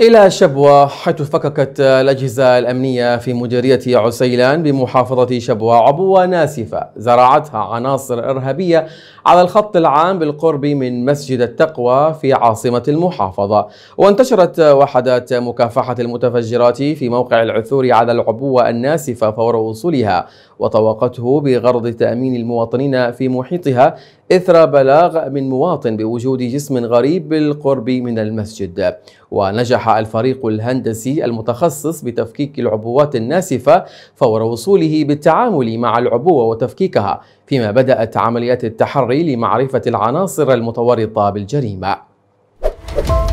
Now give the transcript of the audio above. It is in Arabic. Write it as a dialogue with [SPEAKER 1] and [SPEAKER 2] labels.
[SPEAKER 1] إلى شبوة حيث فككت الأجهزة الأمنية في مديرية عسيلان بمحافظة شبوة عبوة ناسفة زرعتها عناصر إرهابية على الخط العام بالقرب من مسجد التقوى في عاصمة المحافظة وانتشرت وحدات مكافحة المتفجرات في موقع العثور على العبوة الناسفة فور وصولها وطوقته بغرض تأمين المواطنين في محيطها إثر بلاغ من مواطن بوجود جسم غريب بالقرب من المسجد ونجح الفريق الهندسي المتخصص بتفكيك العبوات الناسفة فور وصوله بالتعامل مع العبوة وتفكيكها فيما بدأت عمليات التحري لمعرفة العناصر المتورطة بالجريمة